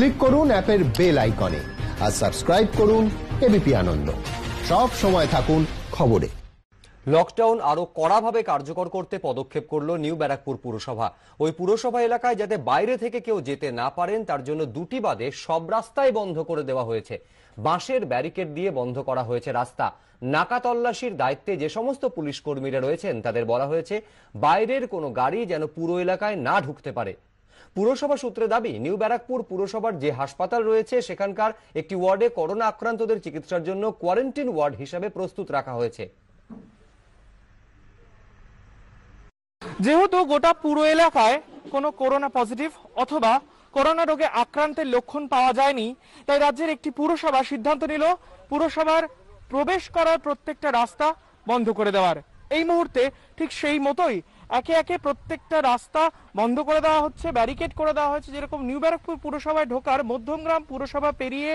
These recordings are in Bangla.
ক্লিক করুন অ্যাপের বেল আইকনে আর সাবস্ক্রাইব করুন এবিপি আনন্দ সব সময় থাকুন খবরে লকডাউন আরও কড়াভাবে কার্যকর করতে পদক্ষেপ করল নিউ ব্যারাকপুর পুরসভা ওই পুরসভা এলাকায় যাতে বাইরে থেকে কেউ যেতে না পারেন তার জন্য দুটি বাদে সব রাস্তাই বন্ধ করে দেওয়া হয়েছে বাঁশের ব্যারিকেড দিয়ে বন্ধ করা হয়েছে রাস্তা নাকা তল্লাশির দায়িত্বে যে সমস্ত পুলিশ কর্মীরা রয়েছেন তাদের বলা হয়েছে বাইরের কোনো গাড়ি যেন পুরো এলাকায় না ঢুকতে পারে পুরসভা সূত্রে দাবি নিউ ব্যারাকপুর পুরসভার যে হাসপাতাল রয়েছে সেখানকার একটি ওয়ার্ডে করোনা আক্রান্তদের চিকিৎসার জন্য কোয়ারেন্টিন ওয়ার্ড হিসাবে প্রস্তুত রাখা হয়েছে যেহেতু গোটা পুরো এলাকায় কোনো করোনা পজিটিভ অথবা করোনা রোগে আক্রান্তের লক্ষণ পাওয়া যায়নি তাই রাজ্যের একটি পুরসভা সিদ্ধান্ত নিল পুরসভার প্রবেশ করার প্রত্যেকটা রাস্তা বন্ধ করে দেওয়ার এই মুহূর্তে ঠিক সেই মতোই একে একে প্রত্যেকটা রাস্তা বন্ধ করে দেওয়া হচ্ছে ব্যারিকেড করে দেওয়া হয়েছে যেরকম নিউ ব্যারাকপুর পুরসভায় ঢোকার মধ্যমগ্রাম পুরসভা পেরিয়ে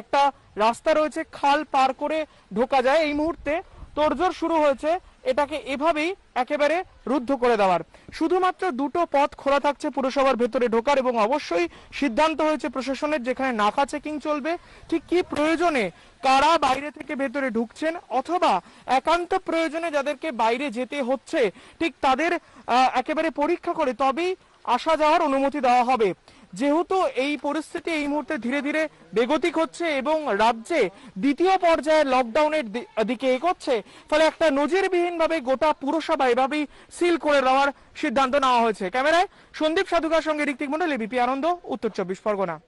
একটা রাস্তা রয়েছে খাল পার করে ঢোকা যায় এই মুহূর্তে তোড়জোড় শুরু হয়েছে এটাকে এভাবেই একেবারে রুদ্ধ করে দেওয়ার শুধুমাত্র দুটো পথ খোলা থাকছে পুরসভার ভেতরে ঢোকার এবং অবশ্যই সিদ্ধান্ত হয়েছে প্রশাসনের যেখানে নাকা চেকিং চলবে ঠিক কি প্রয়োজনে কারা বাইরে থেকে ভেতরে ঢুকছেন অথবা একান্ত প্রয়োজনে যাদেরকে বাইরে যেতে হচ্ছে ঠিক তাদের একেবারে পরীক্ষা করে তবেই আসা যাওয়ার অনুমতি দেওয়া হবে যেহেতু এই পরিস্থিতি এই মুহূর্তে ধীরে ধীরে বেগতিক হচ্ছে এবং রাজ্যে দ্বিতীয় পর্যায়ে লকডাউনের দিকে এগোচ্ছে ফলে একটা নজিরবিহীনভাবে গোটা পুরসভা এভাবেই সিল করে দেওয়ার সিদ্ধান্ত নেওয়া হয়েছে ক্যামেরায় সন্দীপ সাধুকার সঙ্গে ঋতিক মন্ডল এবিপি আনন্দ উত্তর চব্বিশ পরগনা